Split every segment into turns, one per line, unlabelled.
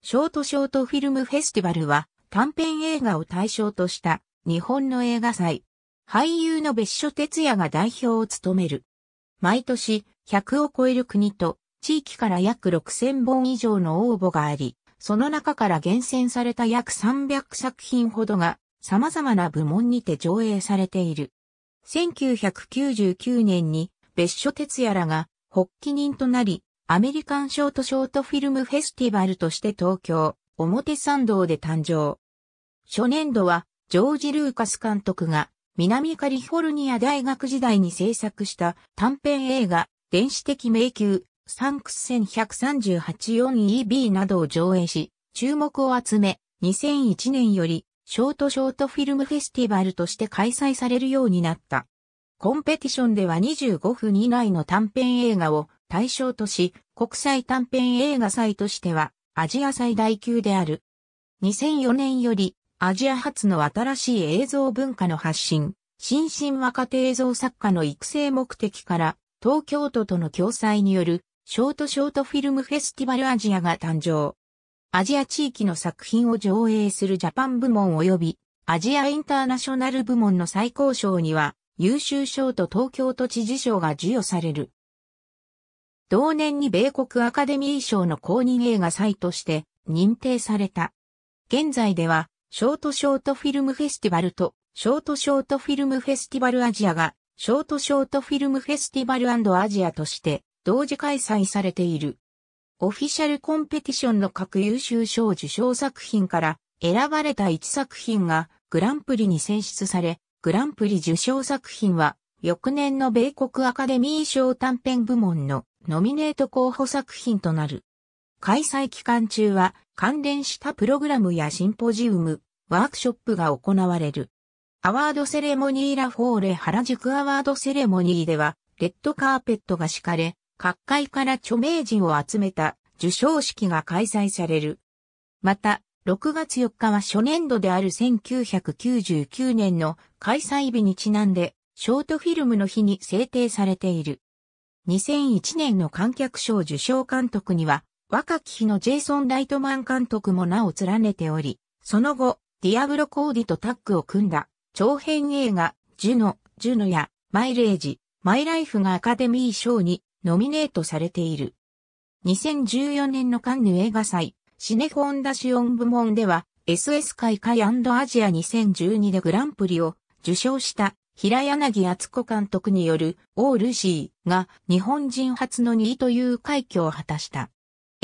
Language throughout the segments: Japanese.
ショートショートフィルムフェスティバルは短編映画を対象とした日本の映画祭。俳優の別所哲也が代表を務める。毎年100を超える国と地域から約6000本以上の応募があり、その中から厳選された約300作品ほどが様々な部門にて上映されている。1999年に別所哲也らが発起人となり、アメリカンショートショートフィルムフェスティバルとして東京、表参道で誕生。初年度は、ジョージ・ルーカス監督が、南カリフォルニア大学時代に制作した短編映画、電子的迷宮、サンクス 1138-4EB などを上映し、注目を集め、2001年より、ショートショートフィルムフェスティバルとして開催されるようになった。コンペティションでは25分以内の短編映画を対象とし、国際短編映画祭としては、アジア最大級である。2004年より、アジア初の新しい映像文化の発信、新進若手映像作家の育成目的から、東京都との共催による、ショートショートフィルムフェスティバルアジアが誕生。アジア地域の作品を上映するジャパン部門及び、アジアインターナショナル部門の最高賞には、優秀賞と東京都知事賞が授与される。同年に米国アカデミー賞の公認映画祭として認定された。現在では、ショートショートフィルムフェスティバルと、ショートショートフィルムフェスティバルアジアが、ショートショートフィルムフェスティバルアジアとして、同時開催されている。オフィシャルコンペティションの各優秀賞受賞作品から選ばれた1作品がグランプリに選出され、グランプリ受賞作品は翌年の米国アカデミー賞短編部門のノミネート候補作品となる。開催期間中は関連したプログラムやシンポジウム、ワークショップが行われる。アワードセレモニーラフォーレ原宿アワードセレモニーでは、レッドカーペットが敷かれ、各界から著名人を集めた受賞式が開催される。また、6月4日は初年度である1999年の開催日にちなんで、ショートフィルムの日に制定されている。2001年の観客賞受賞監督には、若き日のジェイソン・ライトマン監督も名を連ねており、その後、ディアブロ・コーディとタッグを組んだ、長編映画、ジュノ、ジュノや、マイレージ、マイライフがアカデミー賞にノミネートされている。2014年のカンヌ映画祭、シネフォンダシオン部門では、SS 界界アジア2012でグランプリを受賞した平柳敦子監督による、オールシーが日本人初の2位という快挙を果たした。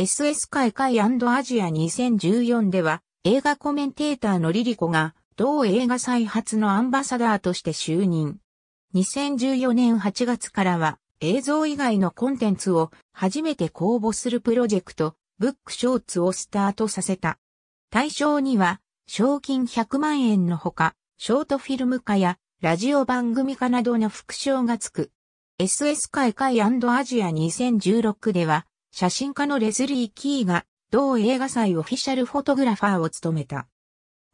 SS 海海アジア2014では、映画コメンテーターのリリコが、同映画再発のアンバサダーとして就任。2014年8月からは、映像以外のコンテンツを初めて公募するプロジェクト、ブックショーツをスタートさせた。対象には、賞金100万円のほか、ショートフィルム化やラジオ番組化などの副賞がつく。SS 海海アジア2016では、写真家のレズリー・キーが、同映画祭オフィシャルフォトグラファーを務めた。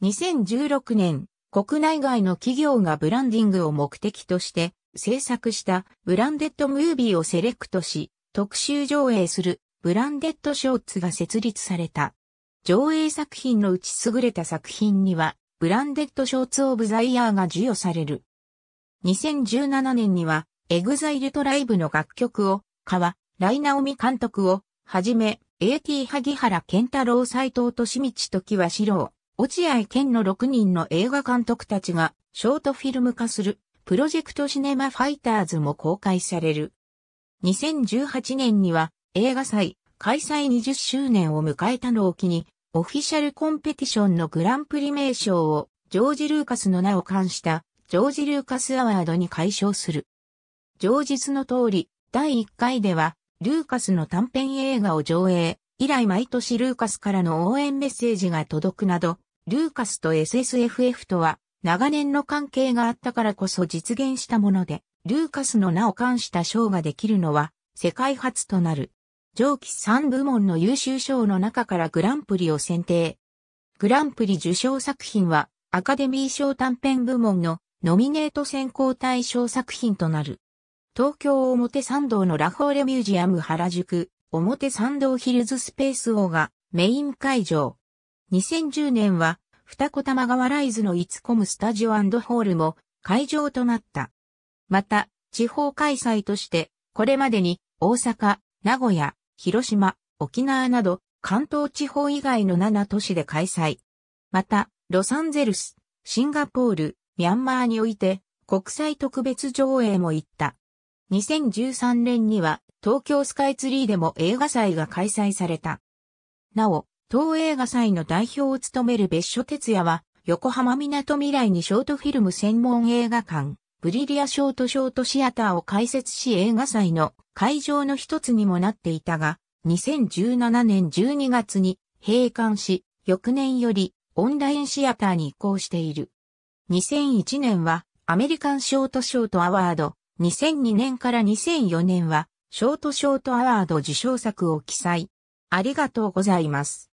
2016年、国内外の企業がブランディングを目的として制作したブランデッドムービーをセレクトし、特集上映するブランデッドショーツが設立された。上映作品のうち優れた作品には、ブランデッドショーツオブザイヤーが授与される。2017年には、エグザイルトライブの楽曲を、川、ライナオミ監督を、はじめ、AT 萩原健太郎斎藤利道時は四郎、落合健の6人の映画監督たちが、ショートフィルム化する、プロジェクトシネマファイターズも公開される。2018年には、映画祭、開催20周年を迎えたのを機に、オフィシャルコンペティションのグランプリ名称をジョージ・ルーカスの名を冠したジョージ・ルーカス・アワードに解消する。上述の通り、第1回では、ルーカスの短編映画を上映、以来毎年ルーカスからの応援メッセージが届くなど、ルーカスと SSFF とは長年の関係があったからこそ実現したもので、ルーカスの名を冠した賞ができるのは世界初となる。上記3部門の優秀賞の中からグランプリを選定。グランプリ受賞作品は、アカデミー賞短編部門のノミネート選考対象作品となる。東京表参道のラフォーレミュージアム原宿、表参道ヒルズスペース王がメイン会場。2010年は、二子玉川ライズのイツコムスタジオホールも会場となった。また、地方開催として、これまでに大阪、名古屋、広島、沖縄など関東地方以外の7都市で開催。また、ロサンゼルス、シンガポール、ミャンマーにおいて国際特別上映も行った。2013年には東京スカイツリーでも映画祭が開催された。なお、東映画祭の代表を務める別所哲也は横浜港未来にショートフィルム専門映画館、ブリリアショートショートシアターを開設し映画祭の会場の一つにもなっていたが、2017年12月に閉館し、翌年よりオンラインシアターに移行している。2001年はアメリカンショートショートアワード、2002年から2004年はショートショートアワード受賞作を記載。ありがとうございます。